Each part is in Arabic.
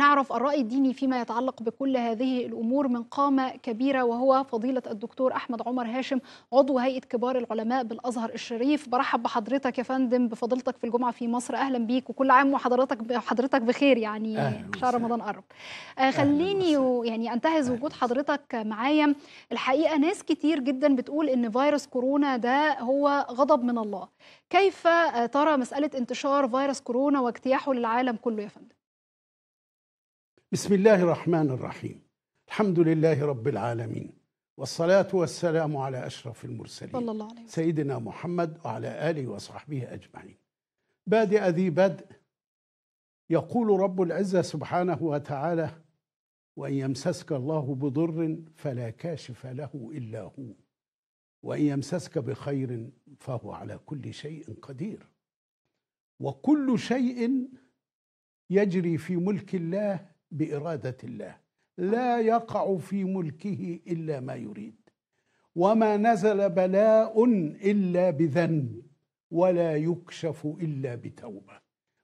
نعرف الرأي الديني فيما يتعلق بكل هذه الأمور من قامة كبيرة وهو فضيلة الدكتور أحمد عمر هاشم عضو هيئة كبار العلماء بالأزهر الشريف برحب بحضرتك يا فندم بفضيلتك في الجمعة في مصر أهلا بيك وكل عام وحضرتك حضرتك بخير يعني شهر رمضان قرب آه، خليني يعني أنتهز وجود حضرتك معايا الحقيقة ناس كتير جدا بتقول إن فيروس كورونا ده هو غضب من الله كيف آه، ترى مسألة انتشار فيروس كورونا واجتياحه للعالم كله يا فندم بسم الله الرحمن الرحيم الحمد لله رب العالمين والصلاة والسلام على أشرف المرسلين صلى الله عليه وسلم. سيدنا محمد وعلى آله وصحبه أجمعين بادئ ذي بدء يقول رب العزة سبحانه وتعالى وإن يمسسك الله بضر فلا كاشف له إلا هو وإن يمسسك بخير فهو على كل شيء قدير وكل شيء يجري في ملك الله باراده الله لا يقع في ملكه الا ما يريد وما نزل بلاء الا بذنب ولا يكشف الا بتوبه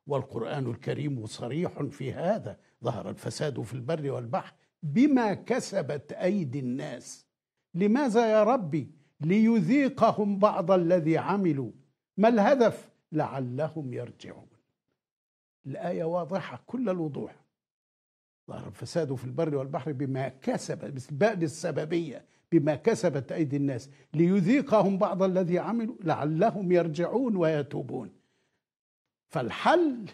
والقران الكريم صريح في هذا ظهر الفساد في البر والبحر بما كسبت ايدي الناس لماذا يا ربي ليذيقهم بعض الذي عملوا ما الهدف لعلهم يرجعون الايه واضحه كل الوضوح ظهر الفساد في البر والبحر بما كسب بأن السببية بما كسبت أيدي الناس ليذيقهم بعض الذي عملوا لعلهم يرجعون ويتوبون فالحل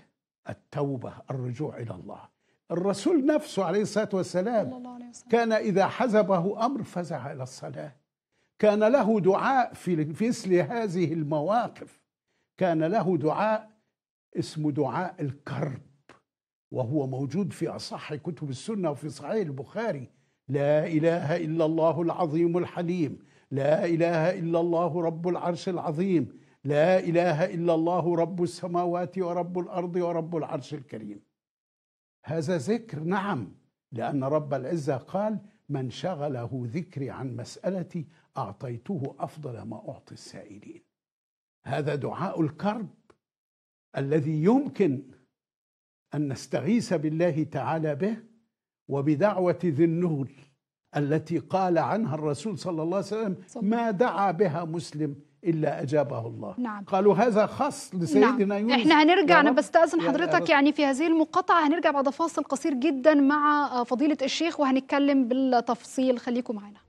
التوبة الرجوع إلى الله الرسول نفسه عليه الصلاة والسلام كان إذا حزبه أمر فزع إلى الصلاة كان له دعاء في مثل هذه المواقف كان له دعاء اسمه دعاء الكرب وهو موجود في اصح كتب السنه وفي صحيح البخاري لا اله الا الله العظيم الحليم لا اله الا الله رب العرش العظيم لا اله الا الله رب السماوات ورب الارض ورب العرش الكريم هذا ذكر نعم لان رب العزه قال من شغله ذكري عن مسالتي اعطيته افضل ما اعطي السائلين هذا دعاء الكرب الذي يمكن أن نستغيث بالله تعالى به وبدعوة ذي النهل التي قال عنها الرسول صلى الله عليه وسلم ما دعا بها مسلم الا اجابه الله نعم. قالوا هذا خاص لسيدنا نعم. يونس احنا هنرجع انا بستاذن حضرتك يعني في هذه المقاطعه هنرجع بعد فاصل قصير جدا مع فضيله الشيخ وهنتكلم بالتفصيل خليكم معنا